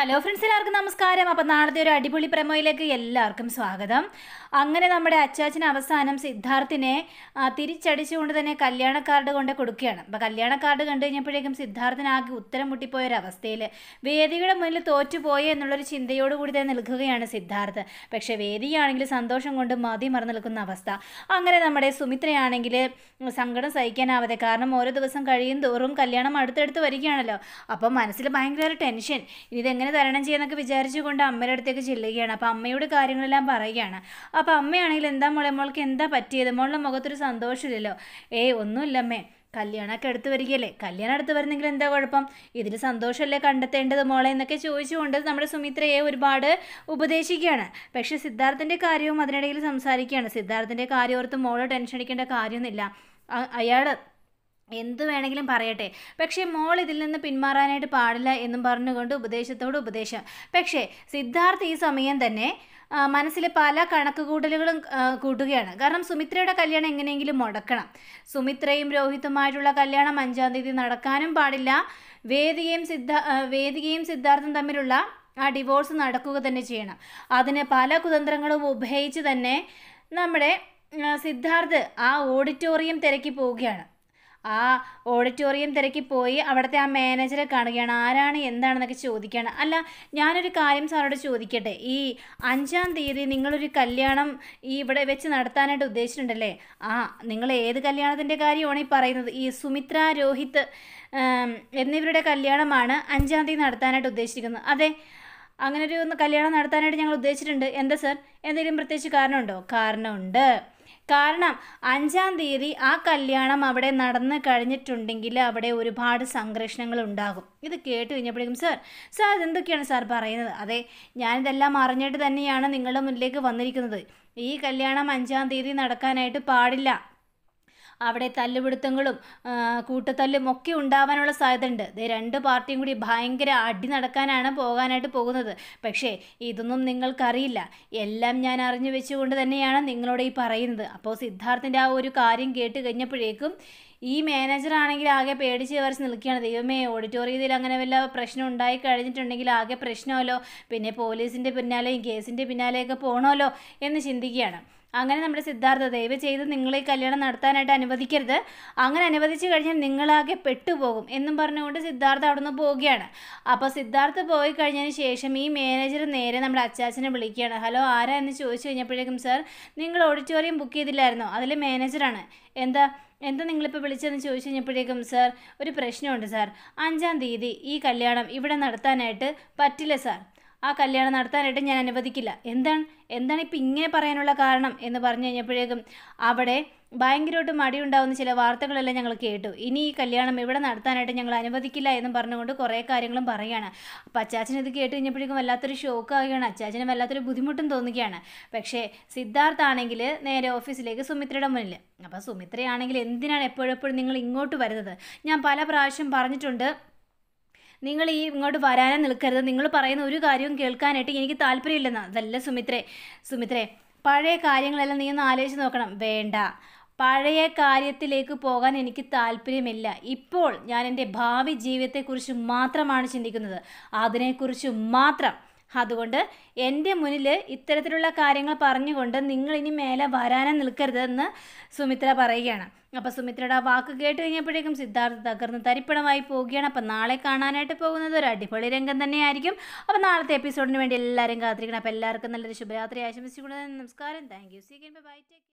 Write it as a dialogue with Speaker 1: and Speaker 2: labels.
Speaker 1: hello friends എല്ലാവർക്കും നമസ്കാരം അപ്പോൾ നാളത്തെ ഒരു അടിപൊളി പ്രമോയിലേക്ക് എല്ലാവർക്കും സ്വാഗതം അങ്ങനെ നമ്മുടെ അച്ചാച്ചൻ അവസാനം സിദ്ധാർത്ഥിനെ തിരിച്ചടിച്ചുകൊണ്ട് തന്നെ കല്യാണ കാർഡ് കൊണ്ട് കൊടുക്കുകയാണ് അപ്പോൾ കല്യാണ കാർഡ് കണ്ടു കഴിഞ്ഞപ്പോഴേക്കും സിദ്ധാർത്ഥനാകെ ഉത്തരം മുട്ടിപ്പോയൊരവസ്ഥയിൽ വേദിയുടെ മുന്നിൽ തോറ്റുപോയി എന്നുള്ളൊരു ചിന്തയോടുകൂടി തന്നെ നിൽക്കുകയാണ് സിദ്ധാർത്ഥ് പക്ഷേ വേദിയാണെങ്കിൽ സന്തോഷം കൊണ്ട് മതി മറന്നു നിൽക്കുന്ന അവസ്ഥ അങ്ങനെ നമ്മുടെ സുമിത്രയാണെങ്കിൽ സങ്കടം സഹിക്കാനാവാതെ കാരണം ഓരോ ദിവസം കഴിയും തോറും കല്യാണം അടുത്തടുത്ത് വരികയാണല്ലോ അപ്പം മനസ്സിൽ ഭയങ്കര ടെൻഷൻ ഇതെങ്ങനെ എന്നെ തരണം ചെയ്യാന്നൊക്കെ വിചാരിച്ചുകൊണ്ട് അമ്മയുടെ അടുത്തേക്ക് ചെല്ലുകയാണ് അപ്പോൾ അമ്മയോട് കാര്യങ്ങളെല്ലാം പറയുകയാണ് അപ്പോൾ അമ്മയാണെങ്കിൽ എന്താ മോളെ മോൾക്ക് എന്താ പറ്റിയത് മോളുടെ മുഖത്തൊരു സന്തോഷമില്ലല്ലോ ഏയ് ഒന്നുമില്ലമ്മേ കല്യാണമൊക്കെ എടുത്ത് വരികയല്ലേ കല്യാണം എടുത്ത് വരുന്നെങ്കിൽ എന്താ കുഴപ്പം ഇതിൽ സന്തോഷമല്ലേ കണ്ടെത്തേണ്ടത് മോളെ എന്നൊക്കെ ചോദിച്ചുകൊണ്ട് നമ്മുടെ സുമിത്രയെ ഒരുപാട് ഉപദേശിക്കുകയാണ് പക്ഷേ സിദ്ധാർത്ഥൻ്റെ കാര്യവും അതിനിടയിൽ സംസാരിക്കുകയാണ് സിദ്ധാർത്ഥൻ്റെ കാര്യം ഓർത്ത് മോള് ടെൻഷൻ അടിക്കേണ്ട കാര്യമൊന്നുമില്ല അയാൾ എന്ത് വേണമെങ്കിലും പറയട്ടെ പക്ഷേ മോൾ ഇതിൽ നിന്ന് പിന്മാറാനായിട്ട് പാടില്ല എന്നും പറഞ്ഞുകൊണ്ട് ഉപദേശത്തോട് ഉപദേശം പക്ഷേ സിദ്ധാർത്ഥ് ഈ സമയം തന്നെ മനസ്സിൽ പല കണക്കുകൂട്ടലുകളും കൂട്ടുകയാണ് കാരണം സുമിത്രയുടെ കല്യാണം എങ്ങനെയെങ്കിലും മുടക്കണം സുമിത്രയും രോഹിതുമായിട്ടുള്ള കല്യാണം അഞ്ചാം തീയതി നടക്കാനും പാടില്ല വേദികയും സിദ്ധ വേദികയും സിദ്ധാർത്ഥം തമ്മിലുള്ള ആ ഡിവോഴ്സ് നടക്കുക തന്നെ ചെയ്യണം അതിന് പല കുതന്ത്രങ്ങളും ഉപയോഗിച്ച് തന്നെ നമ്മുടെ സിദ്ധാർത്ഥ് ആ ഓഡിറ്റോറിയം തിരക്കി പോവുകയാണ് ആ ഓഡിറ്റോറിയം തിരക്കി പോയി അവിടുത്തെ ആ മാനേജറെ കാണുകയാണ് ആരാണ് എന്താണെന്നൊക്കെ ചോദിക്കുകയാണ് അല്ല ഞാനൊരു കാര്യം സാറോട് ചോദിക്കട്ടെ ഈ അഞ്ചാം തീയതി നിങ്ങളൊരു കല്യാണം ഈ ഇവിടെ വെച്ച് നടത്താനായിട്ട് ഉദ്ദേശിച്ചിട്ടുണ്ടല്ലേ ആ നിങ്ങൾ ഏത് കല്യാണത്തിൻ്റെ കാര്യമാണ് ഈ പറയുന്നത് ഈ സുമിത്ര രോഹിത് എന്നിവരുടെ കല്യാണമാണ് അഞ്ചാം തീയതി നടത്താനായിട്ട് ഉദ്ദേശിക്കുന്നത് അതെ അങ്ങനെ ഒരു കല്യാണം നടത്താനായിട്ട് ഞങ്ങൾ ഉദ്ദേശിച്ചിട്ടുണ്ട് എന്താ സർ എന്തെങ്കിലും പ്രത്യേകിച്ച് കാരണമുണ്ടോ കാരണമുണ്ട് കാരണം അഞ്ചാം തീയതി ആ കല്യാണം അവിടെ നടന്നു കഴിഞ്ഞിട്ടുണ്ടെങ്കിൽ അവിടെ ഒരുപാട് സംഘർഷങ്ങൾ ഉണ്ടാകും ഇത് കേട്ട് കഴിഞ്ഞപ്പോഴേക്കും സാർ സാർ അതെന്തൊക്കെയാണ് സാർ പറയുന്നത് അതെ ഞാനിതെല്ലാം അറിഞ്ഞിട്ട് തന്നെയാണ് നിങ്ങളുടെ മുന്നിലേക്ക് വന്നിരിക്കുന്നത് ഈ കല്യാണം അഞ്ചാം തീയതി നടക്കാനായിട്ട് പാടില്ല അവിടെ തല്ലുപിടുത്തങ്ങളും കൂട്ടത്തല്ലും ഒക്കെ ഉണ്ടാവാനുള്ള സാധ്യതയുണ്ട് ഇത് രണ്ട് പാർട്ടിയും കൂടി ഭയങ്കര അടി നടക്കാനാണ് പോകാനായിട്ട് പോകുന്നത് പക്ഷേ ഇതൊന്നും നിങ്ങൾക്കറിയില്ല എല്ലാം ഞാൻ അറിഞ്ഞു വെച്ചുകൊണ്ട് തന്നെയാണ് നിങ്ങളോട് ഈ പറയുന്നത് അപ്പോൾ സിദ്ധാർത്ഥിൻ്റെ ആ ഒരു കാര്യം കേട്ട് കഴിഞ്ഞപ്പോഴേക്കും ഈ മാനേജർ ആണെങ്കിൽ ആകെ പേടിച്ച് വരച്ച് നിൽക്കുകയാണ് ദൈവമേ ഓഡിറ്റോറിയത്തിൽ അങ്ങനെ വല്ല പ്രശ്നം ഉണ്ടായി കഴിഞ്ഞിട്ടുണ്ടെങ്കിൽ ആകെ പ്രശ്നമല്ലോ പിന്നെ പോലീസിൻ്റെ പിന്നാലെയും കേസിൻ്റെ പിന്നാലെയൊക്കെ പോകണമല്ലോ എന്ന് ചിന്തിക്കുകയാണ് അങ്ങനെ നമ്മുടെ സിദ്ധാർത്ഥ ദയവ് ചെയ്ത് നിങ്ങളെ ഈ കല്യാണം നടത്താനായിട്ട് അനുവദിക്കരുത് അങ്ങനെ അനുവദിച്ചു കഴിഞ്ഞാൽ നിങ്ങളാകെ പെട്ടുപോകും എന്നും പറഞ്ഞുകൊണ്ട് സിദ്ധാർത്ഥ അവിടുന്ന് പോവുകയാണ് അപ്പോൾ സിദ്ധാർത്ഥ പോയി കഴിഞ്ഞതിന് ശേഷം ഈ മാനേജർ നേരെ നമ്മുടെ അച്ചാച്ചനെ വിളിക്കുകയാണ് ഹലോ ആരാ എന്ന് ചോദിച്ചു കഴിഞ്ഞപ്പോഴേക്കും സർ നിങ്ങൾ ഓഡിറ്റോറിയം ബുക്ക് ചെയ്തില്ലായിരുന്നോ അതിലെ മാനേജറാണ് എന്താ എന്താ നിങ്ങളിപ്പോൾ വിളിച്ചതെന്ന് ചോദിച്ചു കഴിഞ്ഞപ്പോഴേക്കും സാർ ഒരു പ്രശ്നമുണ്ട് സാർ അഞ്ചാം തീയതി ഈ കല്യാണം ഇവിടെ നടത്താനായിട്ട് പറ്റില്ല സാർ ആ കല്യാണം നടത്താനായിട്ട് ഞാൻ അനുവദിക്കില്ല എന്താണ് എന്താണ് ഇപ്പം ഇങ്ങനെ പറയാനുള്ള കാരണം എന്ന് പറഞ്ഞു കഴിഞ്ഞപ്പോഴേക്കും അവിടെ ഭയങ്കരമായിട്ട് മടിയുണ്ടാവുന്ന ചില വാർത്തകളെല്ലാം ഞങ്ങൾ കേട്ടു ഇനി ഈ കല്യാണം ഇവിടെ നടത്താനായിട്ട് ഞങ്ങൾ അനുവദിക്കില്ല എന്ന് പറഞ്ഞുകൊണ്ട് കുറേ കാര്യങ്ങളും പറയുകയാണ് അപ്പം അച്ചാച്ചൻ ഇത് കേട്ട് കഴിഞ്ഞപ്പോഴേക്കും വല്ലാത്തൊരു ഷോക്ക് ആവുകയാണ് അച്ചാച്ചനും വല്ലാത്തൊരു ബുദ്ധിമുട്ടും തോന്നുകയാണ് പക്ഷേ സിദ്ധാർത്ഥ ആണെങ്കിൽ നേരെ ഓഫീസിലേക്ക് സുമിത്രയുടെ മുന്നിൽ അപ്പോൾ സുമിത്രയാണെങ്കിൽ എന്തിനാണ് എപ്പോഴെപ്പോഴും നിങ്ങൾ ഇങ്ങോട്ട് വരുന്നത് ഞാൻ പല പ്രാവശ്യം പറഞ്ഞിട്ടുണ്ട് നിങ്ങൾ ഈ ഇങ്ങോട്ട് വരാനേ നിൽക്കരുത് നിങ്ങൾ പറയുന്ന ഒരു കാര്യവും കേൾക്കാനായിട്ട് എനിക്ക് താല്പര്യമില്ലെന്നാ അതല്ല സുമിത്രേ സുമിത്രേ പഴയ കാര്യങ്ങളെല്ലാം നീ ഒന്ന് ആലോചിച്ച് നോക്കണം വേണ്ട പഴയ കാര്യത്തിലേക്ക് പോകാൻ എനിക്ക് താല്പര്യമില്ല ഇപ്പോൾ ഞാൻ എൻ്റെ ഭാവി ജീവിതത്തെക്കുറിച്ച് മാത്രമാണ് ചിന്തിക്കുന്നത് അതിനെക്കുറിച്ച് മാത്രം അതുകൊണ്ട് എൻ്റെ മുന്നിൽ ഇത്തരത്തിലുള്ള കാര്യങ്ങൾ പറഞ്ഞുകൊണ്ട് നിങ്ങൾ ഇനി മേലെ വരാനും നിൽക്കരുതെന്ന് സുമിത്ര പറയുകയാണ് അപ്പോൾ സുമിത്രയുടെ ആ വാക്ക് കേട്ട് കഴിഞ്ഞപ്പോഴേക്കും സിദ്ധാർത്ഥ തകർന്ന് തരിപ്പണമായി പോവുകയാണ് അപ്പോൾ നാളെ കാണാനായിട്ട് പോകുന്നത് ഒരു അടിപൊളി രംഗം തന്നെയായിരിക്കും അപ്പോൾ നാളത്തെ എപ്പിസോഡിന് വേണ്ടി എല്ലാവരും കാത്തിരിക്കണം അപ്പോൾ എല്ലാവർക്കും നല്ലൊരു ശുഭരാത്രി ആശംസിച്ചുകൊണ്ട് നമസ്കാരം thank you see bye take